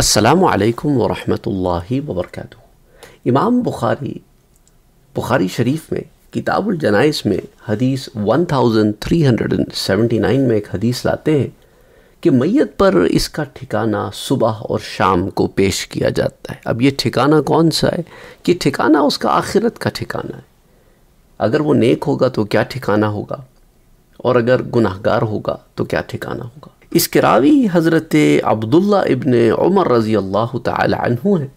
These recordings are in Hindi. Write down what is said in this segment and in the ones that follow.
असलकम वरहि वबरक इमाम बुखारी बुखारी शरीफ में किताबुल जनाइस में हदीस 1379 में एक हदीस लाते हैं कि मैत पर इसका ठिकाना सुबह और शाम को पेश किया जाता है अब ये ठिकाना कौन सा है कि ठिकाना उसका आखिरत का ठिकाना है अगर वो नेक होगा तो क्या ठिकाना होगा और अगर गुनाहगार होगा तो क्या ठिकाना होगा इसके रावी हज़रत अब्दुल्ला इबन उमर रज़ी अल्लाह तहु हैं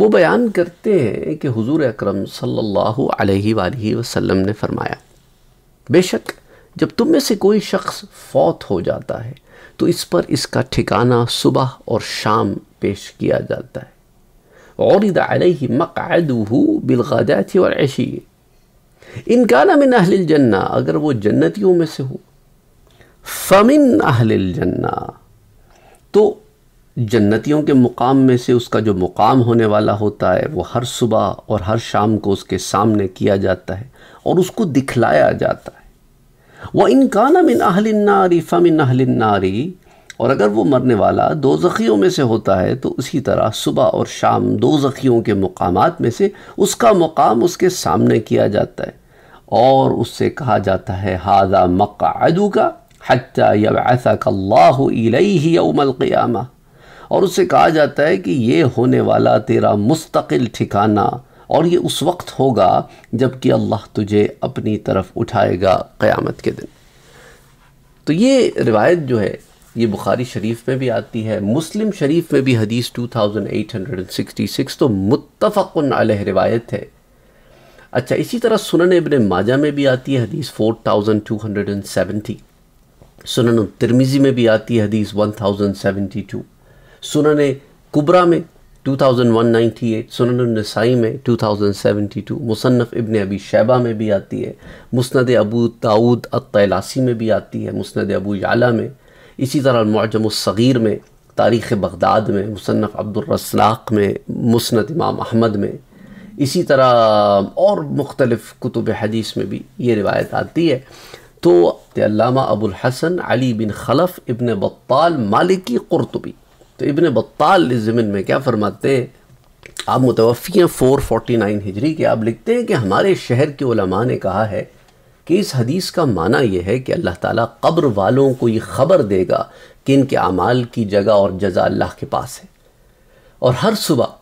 वो बयान करते हैं कि हज़ूर अक्रम सल्लल्लाहु वसम ने फरमाया बेशक जब तुम में से कोई शख्स फौत हो जाता है तो इस पर इसका ठिकाना सुबह और शाम पेश किया जाता है और अलैहि बिलगा थी और ऐशी इनकाना में नहल जन्ना अगर वो जन्नतियों में से हो फमिन अहलिल जन्ना तो जन्नतियों के मुकाम में से उसका जो मुकाम होने वाला होता है वो हर सुबह और हर शाम को उसके सामने किया जाता है और उसको दिखलाया जाता है वह इनकाना मिन अहलिन नारी फमिन अहलिन नारी और अगर वो मरने वाला दो जखियों में से होता है तो उसी तरह सुबह और शाम दो जखियों के मुकाम में से उसका मुकाम उसके सामने किया जाता है और उससे कहा जाता है हादा मक्का का हत्या यबअसक अल्लाह इलैहि यौमल क़ियामा और उससे कहा जाता है कि ये होने वाला तेरा मुस्तकिल ठिकाना और ये उस वक्त होगा जबकि अल्लाह तुझे अपनी तरफ उठाएगा क़यामत के दिन तो ये रिवायत जो है ये बुखारी शरीफ में भी आती है मुस्लिम शरीफ में भी हदीस 2866 तो मुतफ़ अलह रिवायत है अच्छा इसी तरह सुनन इबन माजा में भी आती है हदीस 4270 सुनन तिरमिजी में भी आती है हदीस 1072 सुनन कुबरा में 2198 सुनन नसाई में 2072 मुसन्फ़ इब्ने अबी शैबा में भी आती है मुस्ंद अबू ताऊद अतलासी में भी आती है मुस्ंद अबू याला में इसी तरह मजमसग़ीर में तारीख़ बगदाद में मुसन्फ़ अब्दुलरसलाक में मुस्ंद इमाम अहमद में इसी तरह और मुख्तलफ़ कुतुब हदीस में भी ये रिवायत आती है तो अल्लामा अबुल हसन अली बिन खलफ इबन बत्ताल मालिकी कुरतबी तो इबन बत्ताल इस ज़मीन में क्या फरमाते हैं आप मुतवफ़ी हैं फ़ोर फोर्टी नाइन हिजरी के आप लिखते हैं कि हमारे शहर के उलमा ने कहा है कि इस हदीस का माना यह है कि अल्लाह ताला कब्र वालों को ये ख़बर देगा कि इनके अमाल की जगह और जजा अल्लाह के पास है और हर सुबह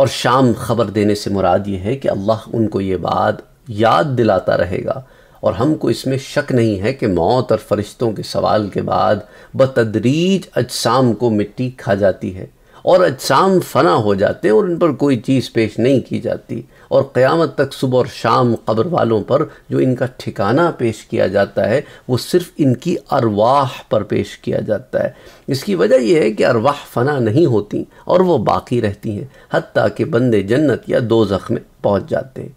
और शाम खबर देने से मुराद ये है कि अल्लाह उनको ये बात याद दिलाता रहेगा और हमको इसमें शक नहीं है कि मौत और फरिश्तों के सवाल के बाद बतदरीज अजसाम को मिट्टी खा जाती है और अजसाम फना हो जाते हैं और उन पर कोई चीज़ पेश नहीं की जाती और क़यामत तक सुबह और शाम कब्र वालों पर जो इनका ठिकाना पेश किया जाता है वो सिर्फ इनकी अरवाह पर पेश किया जाता है इसकी वजह यह है कि अरवाह फना नहीं होती और वो बाकी रहती हैं हती कि बंदे जन्नत या दो में पहुँच जाते हैं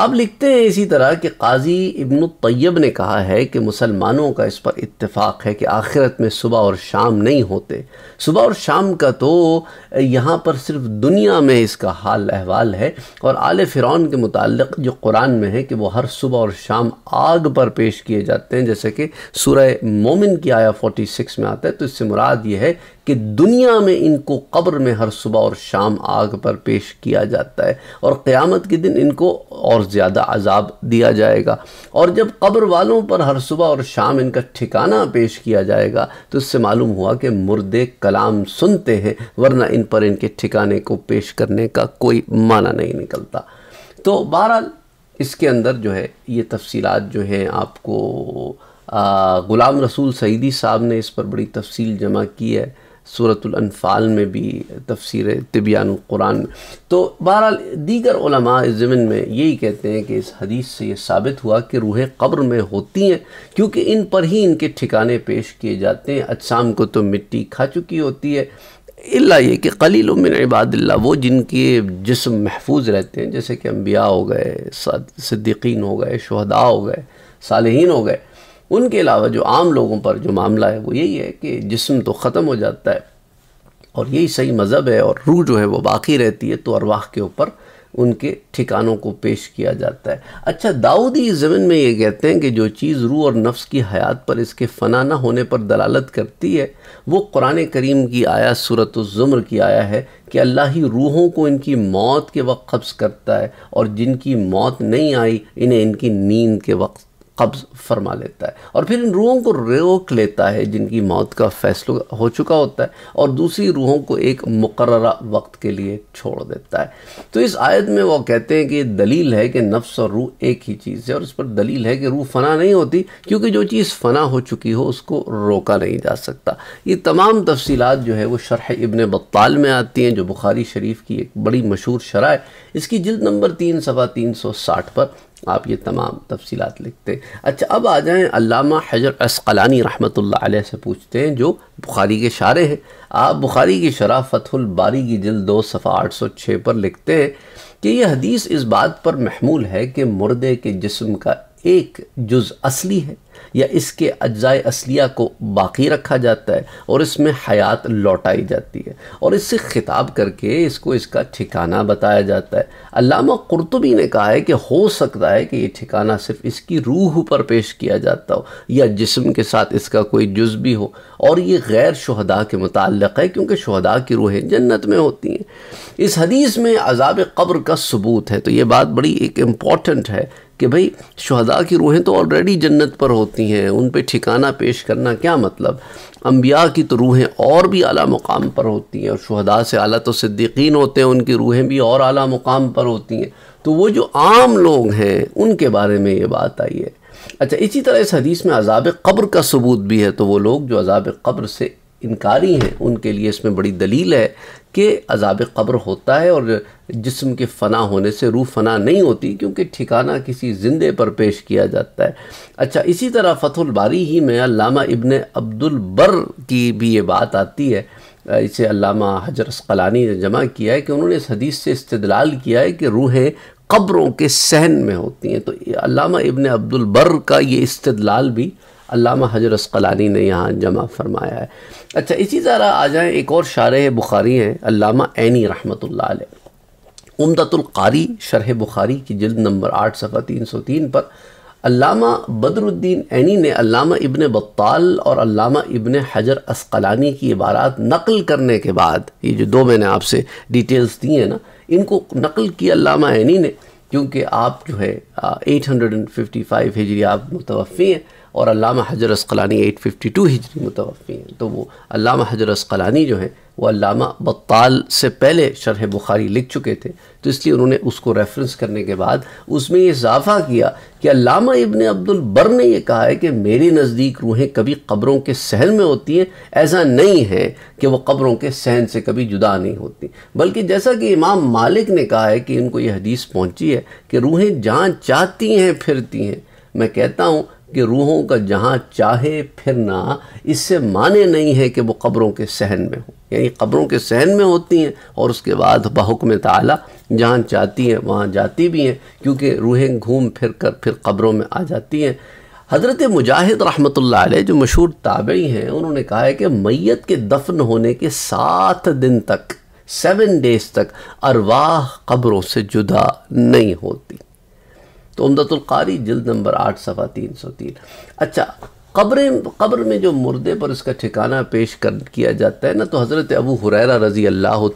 आप लिखते हैं इसी तरह कि काजी इब्न तैयब ने कहा है कि मुसलमानों का इस पर इत्तेफाक है कि आखिरत में सुबह और शाम नहीं होते सुबह और शाम का तो यहाँ पर सिर्फ दुनिया में इसका हाल अहवाल है और आले फ़िरौन के मुतालिक जो कुरान में है कि वो हर सुबह और शाम आग पर पेश किए जाते हैं जैसे कि सूरह मोमिन की आया 46 में आता है तो इससे मुराद ये है कि दुनिया में इनको कब्र में हर सुबह और शाम आग पर पेश किया जाता है और क़यामत के दिन इनको और ज़्यादा अजाब दिया जाएगा और जब कब्र वालों पर हर सुबह और शाम इनका ठिकाना पेश किया जाएगा तो इससे मालूम हुआ कि मुर्दे कलाम सुनते हैं वरना इन पर इनके ठिकाने को पेश करने का कोई माना नहीं निकलता तो बहरहाल इसके अंदर जो है ये तफसीलात जो हैं आपको ग़ुलाम रसूल सईदी साहब ने इस पर बड़ी तफसील जमा की है सूरतुल्फाल में भी तफसर तबियान कुरान में तो बहरहाल दीगर इस ज़मन में यही कहते हैं कि इस हदीस से ये साबित हुआ कि रूहें कब्र में होती हैं क्योंकि इन पर ही इनके ठिकाने पेश किए जाते हैं अजसाम को तो मिट्टी खा चुकी होती है अल्ला ये कि कलील उमिन इबादल वो जिनके जिसम महफूज रहते हैं जैसे कि अम्बिया हो गए सिद्दीकीन हो गए शहदा हो गए सालहीन हो गए उनके अलावा जो आम लोगों पर जो मामला है वो यही है कि जिसम तो ख़त्म हो जाता है और यही सही मज़हब है और रूह जो है वो बाकी रहती है तो अरवाह के ऊपर उनके ठिकानों को पेश किया जाता है अच्छा दाऊदी ज़मीन में ये कहते हैं कि जो चीज़ रूह और नफ्स की हयात पर इसके फना ना होने पर दलालत करती है वो कुरान करीम की आया सूरत ज़ुम्र की आया है कि अल्लाह ही रूहों को इनकी मौत के वक्त कब्ज़ करता है और जिनकी मौत नहीं आई इन्हें इनकी नींद के वक्त कब्ज़ फरमा लेता है और फिर इन रूहों को रोक लेता है जिनकी मौत का फैसला हो चुका होता है और दूसरी रूहों को एक मुकर वक्त के लिए छोड़ देता है तो इस आयत में वो कहते हैं कि दलील है कि नफ्स और रूह एक ही चीज़ है और इस पर दलील है कि रूह फना नहीं होती क्योंकि जो चीज़ फना हो चुकी हो उसको रोका नहीं जा सकता ये तमाम तफसीत जो है वो शरह इबन बताल में आती हैं जो बुखारी शरीफ की एक बड़ी मशहूर शराह इसकी जिल्द नंबर तीन सवा तीन सौ साठ पर आप ये तमाम तफसीत लिखते हैं अच्छा अब आ जाएँ अलामा हजर असकलानी रहमत अलैह से पूछते हैं जो बुखारी के शारे हैं आप बुखारी की शराह बारी की जल्द दो सफ़ा आठ सौ छः पर लिखते हैं कि यह हदीस इस बात पर महमूल है कि मुर्दे के जिसम का एक जुज़ असली है या इसके अज्जाए असलिया को बाकी रखा जाता है और इसमें हयात लौटाई जाती है और इससे ख़िताब करके इसको इसका ठिकाना बताया जाता है अलामा कुरतुबी ने कहा है कि हो सकता है कि ये ठिकाना सिर्फ इसकी रूह पर पेश किया जाता हो या जिसम के साथ इसका कोई जुज़ भी हो और ये गैर शहदा के मतलब है क्योंकि शहदा की रूहें जन्नत में होती हैं इस हदीस में अजाब कब्र का सबूत है तो ये बात बड़ी एक इम्पॉर्टेंट है कि भाई शहदा की रूहें तो ऑलरेडी जन्नत पर होती हैं उन पर ठिकाना पेश करना क्या मतलब अम्बिया की तो रूहें और भी अला मुकाम पर होती हैं और शहदा से अला तो सिद्दीकीन होते हैं उनकी रूहें भी और अला मुकाम पर होती हैं तो वो जो आम लोग हैं उनके बारे में ये बात आई है अच्छा इसी तरह इस हदीस में अजाब कब्र का सबूत भी है तो वो लोग जो अजाब कब्र से इनकारी हैं उनके लिए इसमें बड़ी दलील है कि अजाब कब्र होता है और जिसम के फ़ना होने से रूह फना नहीं होती क्योंकि ठिकाना किसी ज़िंदे पर पेश किया जाता है अच्छा इसी तरह फतुल बारी ही में अल्लामा इब्ने अब्दुल बर की भी ये बात आती है इसे अल्लामा हजर असकलानी ने जमा किया है कि उन्होंने इस हदीस से इस्तदलाल किया है कि रूहें कब्रों के सहन में होती हैं तो अल्लामा इब्ने अब्दुल बर का ये इस्तदलाल भी अल्लामा हजर असकलानी ने यहाँ जमा फरमाया है अच्छा इसी तरह आ जाए एक और शार बुखारी हैं अल्लामा एनी रहमत ला उमदतुल्कारी शरह बुखारी की जल्द नंबर आठ सफ़ा तीन सौ तीन पर अल्लामा बदरुद्दीन एनी ने अल्लामा इब्ने बत्ताल और अल्लामा इब्ने हजर असकलानी की इबारात नकल करने के बाद ये जो दो मैंने आपसे डिटेल्स दी हैं ना इनको नकल की अल्लामा ने क्योंकि आप जो है eight hundred and fifty five हिजरी आप मुतवफ़ी हैं और अल्लामा एट असकलानी 852 हिजरी मुतवफ़ी हैं तो वो अलामा हजर असकलानी जो हैं वो अलामा बत्ताल से पहले शरह बुखारी लिख चुके थे तो इसलिए उन्होंने उसको रेफरेंस करने के बाद उसमें ये इजाफ़ा किया कि अलामा इबन अब्दुल बर ने यह कहा है कि मेरे नज़दीक रूहें कभी कब्रों के सहन में होती हैं ऐसा नहीं है कि वो कब्रों के सहन से कभी जुदा नहीं होती बल्कि जैसा कि इमाम मालिक ने कहा है कि इनको यह हदीस पहुँची है कि रूहें जहाँ चाहती हैं फिरती हैं मैं कहता हूँ कि रूहों का जहाँ चाहे फिरना इससे माने नहीं है कि वो कब्रों के सहन में हो यानी कब्रों के सहन में होती हैं और उसके बाद में ताला जहाँ चाहती हैं वहाँ जाती भी हैं क्योंकि रूहें घूम फिर कर फिर कब्रों में आ जाती हैं हज़रत मुजाहिद रहमत जो मशहूर ताबई हैं उन्होंने कहा है कि मैत के दफन होने के सात दिन तक सेवन डेज़ तक अरवाह कब्रों से जुदा नहीं होती तो उमदतुल्कारी जल्द नंबर आठ सफ़ा तीन सौ तीन अच्छा कब्र कब्र में जो मुर्दे पर इसका ठिकाना पेश कर किया जाता है ना तो हज़रत अबू हुरैरा रज़ी अल्लाह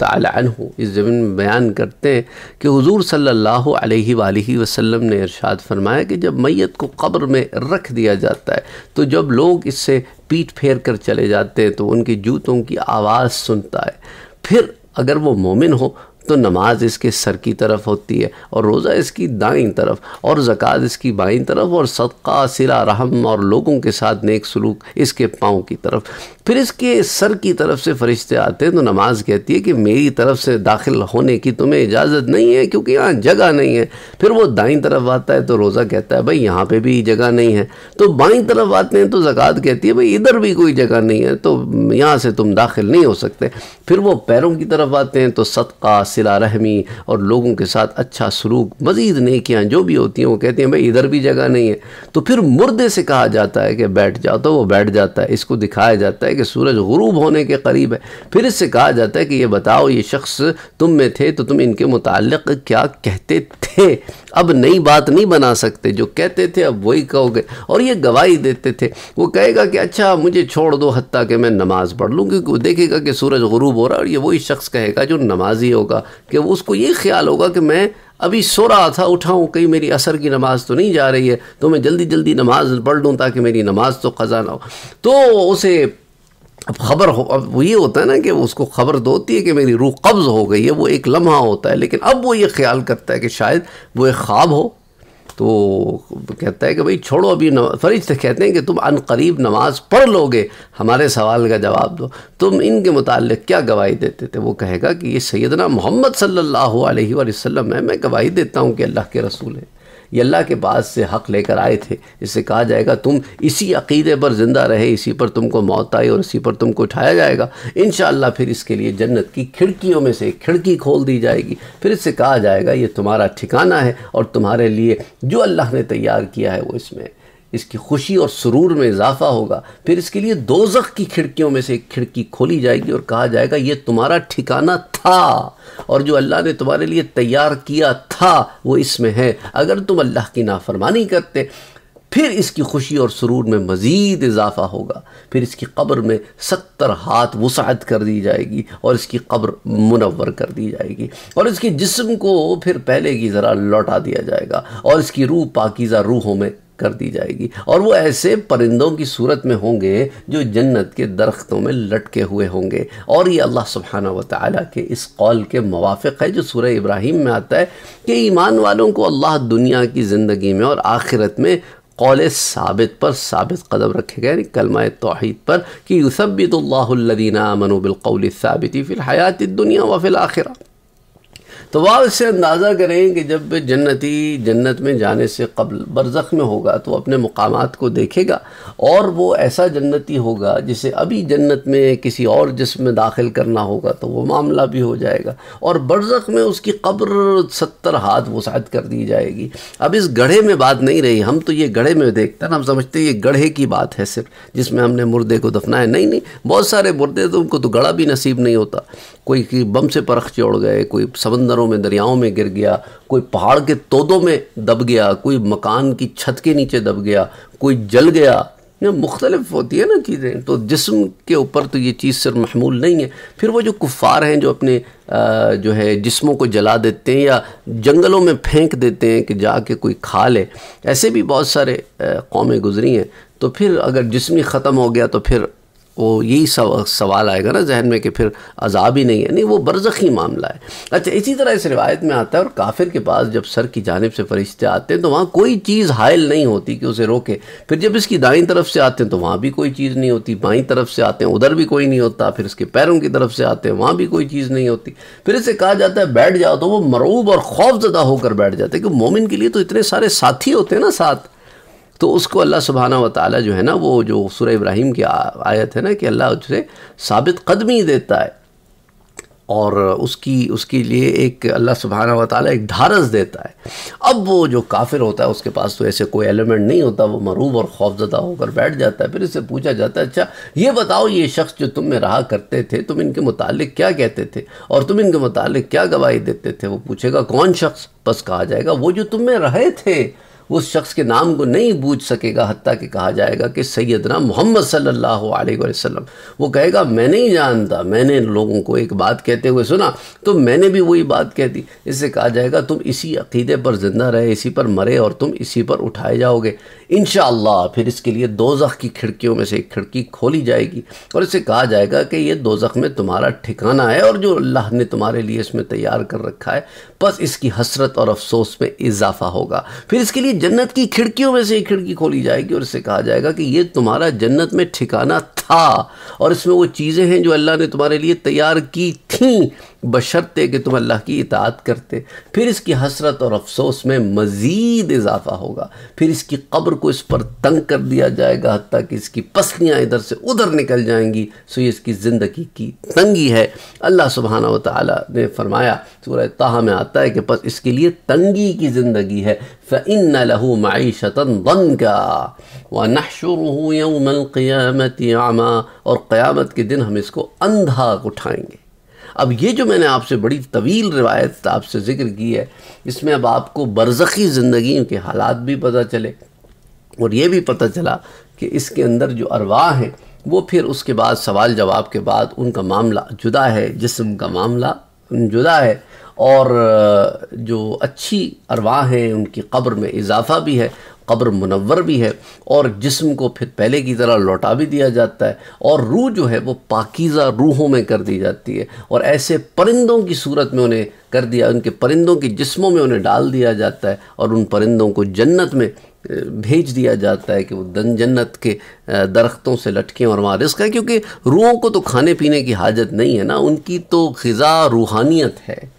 तु इस ज़मीन में बयान करते हैं कि हुजूर सल्लल्लाहु अलैहि वसल्लम ने इरशाद फरमाया कि जब मैत को कब्र में रख दिया जाता है तो जब लोग इससे पीट फेर कर चले जाते हैं तो उनके जूतों की आवाज़ सुनता है फिर अगर वो मोमिन हो तो नमाज इसके सर की तरफ होती है और रोज़ा इसकी दाईं तरफ और ज़क़़त इसकी बाईं तरफ और सदका सिला रहम और लोगों के साथ नेक सलूक इसके पाँव की तरफ फिर इसके सर की तरफ से फरिश्ते आते हैं तो नमाज कहती है कि मेरी तरफ से दाखिल होने की तुम्हें इजाज़त नहीं है क्योंकि यहाँ जगह नहीं है फिर वो दाईं तरफ आता है तो रोज़ा कहता है भाई यहाँ पर भी जगह नहीं है तो बाईं तरफ आते हैं तो ज़क़़त कहती है भाई इधर भी कोई जगह नहीं है तो यहाँ से तुम दाखिल नहीं हो सकते फिर वो पैरों की तरफ आते हैं तो सदका सिला रहमी और लोगों के साथ अच्छा सलूक मज़ीद नेकियाँ जो भी होती हैं वो कहती हैं भाई इधर भी जगह नहीं है तो फिर मुर्दे से कहा जाता है कि बैठ जाओ तो वो बैठ जाता है इसको दिखाया जाता है कि सूरज गरूब होने के करीब है फिर इससे कहा जाता है कि ये बताओ ये शख्स तुम में थे तो तुम इनके मुतक़ क्या कहते थे अब नई बात नहीं बना सकते जो कहते थे अब वही कहोगे और ये गवाही देते थे वो कहेगा कि अच्छा मुझे छोड़ दो हती कि मैं नमाज़ पढ़ लूँ क्योंकि वो देखेगा कि सूरज गरूब हो रहा है और ये वही शख्स कहेगा जो नमाजी होगा कि उसको ये ख्याल होगा कि मैं अभी सो रहा था उठाऊँ कहीं मेरी असर की नमाज तो नहीं जा रही है तो मैं जल्दी जल्दी नमाज पढ़ लूँ ताकि मेरी नमाज तो क़ज़ा ना हो तो उसे अब खबर हो अब ये होता है ना कि उसको खबर तो होती है कि मेरी रूह कब्ज़ हो गई है वो एक लम्हा होता है लेकिन अब वो ये ख्याल करता है कि शायद वो एक ख्वाब हो तो कहता है कि भाई छोड़ो अभी फरिश्ते कहते हैं कि तुम अन करीब नमाज पढ़ लोगे हमारे सवाल का जवाब दो तुम इनके मुतल क्या गवाही देते थे वो कहेगा कि ये सैदना मोहम्मद सल्ला अलैहि है मैं गवाही देता हूँ कि अल्लाह के रसूल है ये अल्लाह के पास से हक़ लेकर आए थे इससे कहा जाएगा तुम इसी अकीदे पर ज़िंदा रहे इसी पर तुमको मौत आई और इसी पर तुमको उठाया जाएगा इन फिर इसके लिए जन्नत की खिड़कियों में से खिड़की खोल दी जाएगी फिर इससे कहा जाएगा ये तुम्हारा ठिकाना है और तुम्हारे लिए जो अल्लाह ने तैयार किया है वो इसमें इसकी खुशी और सुरूर में इजाफा होगा फिर इसके लिए दोजख की खिड़कियों में से एक खिड़की खोली जाएगी और कहा जाएगा ये तुम्हारा ठिकाना था और जो अल्लाह ने तुम्हारे लिए तैयार किया था वो इसमें है अगर तुम अल्लाह की नाफरमानी करते फिर इसकी खुशी और सुरूर में मज़ीद इजाफा होगा फिर इसकी कब्र में सत्तर हाथ वसात कर दी जाएगी और इसकी कब्र मुनवर कर दी जाएगी और इसके जिस्म को फिर पहले की ज़रा लौटा दिया जाएगा और इसकी रूह पाकिज़ा रूहों में कर दी जाएगी और वो ऐसे परिंदों की सूरत में होंगे जो जन्नत के दरख्तों में लटके हुए होंगे और ये अल्लाह सुबहाना व के इस कौल के मुवाफ़ है जो सूर्य इब्राहिम में आता है कि ईमान वालों को अल्लाह दुनिया की ज़िंदगी में और आखिरत में कौल साबित पर साबित कदम रखे गए कलमा तोहद पर कि यूसबितल्लादीना मनोबिलकौल फ़िल हयात दुनिया व फिल आखिरा तो वह इससे अंदाज़ा करें कि जब जन्नती जन्नत में जाने से कबल बरज़ख में होगा तो अपने मुकाम को देखेगा और वो ऐसा जन्नती होगा जिसे अभी जन्नत में किसी और जिसम में दाखिल करना होगा तो वो मामला भी हो जाएगा और बरज़ख में उसकी कब्र सत्तर हाथ वसात कर दी जाएगी अब इस गढ़े में बात नहीं रही हम तो ये गढ़े में देखते हैं हम समझते हैं ये गढ़े की बात है सिर्फ जिसमें हमने मुर्दे को दफनाया नहीं नहीं बहुत सारे मुर्दे तो उनको तो गढ़ा भी नसीब नहीं होता कोई की बम से परख चौड़ गए कोई समंदरों में दरियाओं में गिर गया कोई पहाड़ के तोदों में दब गया कोई मकान की छत के नीचे दब गया कोई जल गया या मुख्तलिफ होती है ना चीज़ें तो जिसम के ऊपर तो ये चीज़ सिर्फ महमूल नहीं है फिर वो जो कुफ़ार हैं जो अपने जो है जिस्मों को जला देते हैं या जंगलों में फेंक देते हैं कि जाके कोई खा ले ऐसे भी बहुत सारे कौमें गुजरी हैं तो फिर अगर जिसमी ख़त्म हो गया तो फिर वो यही सव, सवाल आएगा ना जहन में कि फिर अजाब ही नहीं है नहीं वो बरजखी मामला है अच्छा इसी तरह इस रिवायत में आता है और काफिर के पास जब सर की जानब से फरिश्ते आते हैं तो वहाँ कोई चीज़ हायल नहीं होती कि उसे रोके फिर जब इसकी दाई तरफ से आते हैं तो वहाँ भी कोई चीज़ नहीं होती बाई तरफ से आते हैं उधर भी कोई नहीं होता फिर इसके पैरों की तरफ से आते हैं वहाँ भी कोई चीज़ नहीं होती फिर इसे कहा जाता है बैठ जाओ तो वो मरूब और खौफजदा होकर बैठ जाते हैं कि मोमिन के लिए तो इतने सारे साथी होते हैं ना साथ तो उसको अल्लाह सुबहाना व ताली जो है ना वो जो सुर इब्राहिम की आयत है ना कि अल्लाह उसे साबित कदमी देता है और उसकी उसके लिए एक अल्लाह सुबहाना व ताली एक धारस देता है अब वो जो काफिर होता है उसके पास तो ऐसे कोई एलिमेंट नहीं होता वो मरूब और खौफजदा होकर बैठ जाता है फिर इससे पूछा जाता है अच्छा ये बताओ ये शख्स जो तुम में रहा करते थे तुम इनके मतलब क्या कहते थे और तुम इनके मुतालिक क्या गवाही देते थे वो पूछेगा कौन शख्स बस कहा जाएगा वो जो तुम में रहे थे उस शख्स के नाम को नहीं बूझ सकेगा हती कि कहा जाएगा कि सैदना मोहम्मद सल्लल्लाहु अलैहि वसल्लम वो कहेगा मैं नहीं जानता मैंने लोगों को एक बात कहते हुए सुना तो मैंने भी वही बात कह दी इससे कहा जाएगा तुम इसी अकीदे पर ज़िंदा रहे इसी पर मरे और तुम इसी पर उठाए जाओगे इन फिर इसके लिए दोजख की खिड़कियों में से एक खिड़की खोली जाएगी और इसे कहा जाएगा कि ये दोजख में तुम्हारा ठिकाना है और जो अल्लाह ने तुम्हारे लिए इसमें तैयार कर रखा है बस इसकी हसरत और अफसोस में इजाफा होगा फिर इसके लिए जन्नत की खिड़कियों में से एक खिड़की खोली जाएगी और इसे कहा जाएगा कि ये तुम्हारा जन्नत में ठिकाना था और इसमें वो चीज़ें हैं जो अल्लाह ने तुम्हारे लिए तैयार की थी बशर्ते कि तुम अल्लाह की इतात करते फिर इसकी हसरत और अफसोस में मज़ीद इजाफा होगा फिर इसकी कब्र को इस पर तंग कर दिया जाएगा हती कि इसकी पसलियाँ इधर से उधर निकल जाएंगी सो ये इसकी ज़िंदगी की तंगी है अल्लाह सुबहाना वाली ने फरमाया सूरह ताहा में आता है कि बस इसके लिए तंगी की ज़िंदगी है फ़इन लहू मीशत दन का व नशुरह यौम क़ियामत आमा और क़यामत के दिन हम इसको अंधा उठाएंगे अब ये जो मैंने आपसे बड़ी तवील रिवायत आपसे ज़िक्र की है इसमें अब आपको बरज़ी ज़िंदगी के हालात भी पता चले और ये भी पता चला कि इसके अंदर जो अरवाह हैं वो फिर उसके बाद सवाल जवाब के बाद उनका मामला जुदा है जिसम का मामला जुदा है और जो अच्छी अरवा हैं उनकी कब्र में इजाफ़ा भी है कब्र मुनवर भी है और जिस्म को फिर पहले की तरह लौटा भी दिया जाता है और रूह जो है वो पाकिज़ा रूहों में कर दी जाती है और ऐसे परिंदों की सूरत में उन्हें कर दिया उनके परिंदों के जिस्मों में उन्हें डाल दिया जाता है और उन परिंदों को जन्नत में भेज दिया जाता है कि वो दन जन्नत के दरख्तों से लटकें और वहाँ रिस्क है क्योंकि रूहों को तो खाने पीने की हाजत नहीं है ना उनकी तो ख़ा रूहानियत है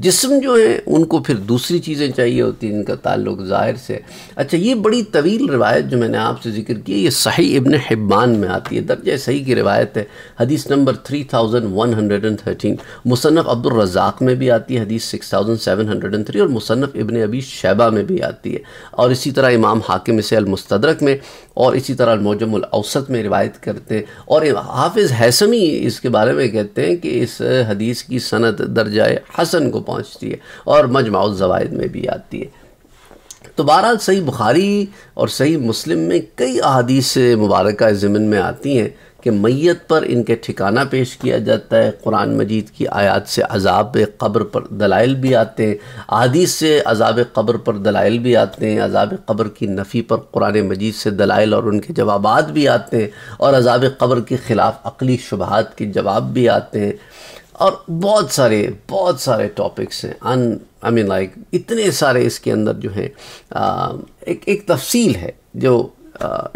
जिसम जो है उनको फिर दूसरी चीज़ें चाहिए होती हैं इनका ताल्लुक ज़ाहिर से अच्छा ये बड़ी तवील रवायत जो मैंने आपसे जिक्र की है ये सही इबन हिब्बान में आती है दर्ज सही की रवायत है हदीस नंबर 3113 मुसनफ़ रज़ाक में भी आती है हदीस 6703 और मुसनफ़ इब्न अबी शैबा में भी आती है और इसी तरह इमाम हाकिम इसे अलमुस्तरक में और इसी तरह मौजमसत में रिवायत करते हैं और हाफिज़ हैसमी इसके बारे में कहते हैं कि इस हदीस की सनत दर्जा हसन को पहुँचती है और मजमाउल जवायद में भी आती है तो बहरहाल सही बुखारी और सही मुस्लिम में कई अदीस मुबारक ज़मन में आती हैं कि मैत पर इनके ठिकाना पेश किया जाता है कुरान मजीद की आयात से अजाब कब्र पर दलाइल भी आते हैं अदीस से अजाब कब्र पर दलाइल भी आते हैं अजाब कब्र की नफ़ी पर कुरान मजीद से दलाइल और उनके जवाब भी आते हैं और अजाब कब्र के ख़िलाफ़ अकली शुबहत के जवाब भी आते हैं और बहुत सारे बहुत सारे टॉपिक्स हैं अन आई मीन लाइक इतने सारे इसके अंदर जो हैं एक एक तफसील है जो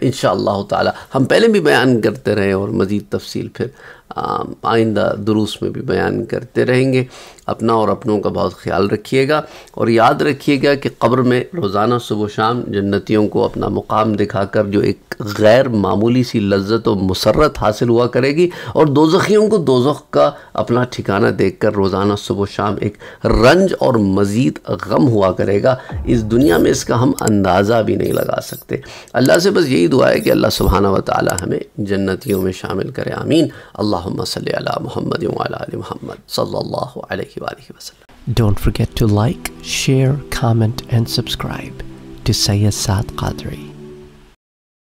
इन शाह हम पहले भी बयान करते रहे और मज़ीद तफसील फिर आइंदा दुरुस में भी बयान करते रहेंगे अपना और अपनों का बहुत ख्याल रखिएगा और याद रखिएगा कि कब्र में रोज़ाना सुबह शाम जन्नतियों को अपना मुकाम दिखाकर जो एक गैर मामूली सी लज्जत और मसरत हासिल हुआ करेगी और दो जख़ियों को दोजख का अपना ठिकाना देखकर रोज़ाना सुबह शाम एक रंज और मज़ीद गम हुआ करेगा इस दुनिया में इसका हम अंदाज़ा भी नहीं लगा सकते अल्लाह से बस यही दुआ है कि अल्लाह सुबहाना व ताली हमें जन्नतियों में शामिल करें आमीन अल्लाह Allahumma salli ala wa ala ali Muhammad sallallahu alayhi wa alihi Don't forget to like, share, comment and subscribe to Sayyid Saad Qadri.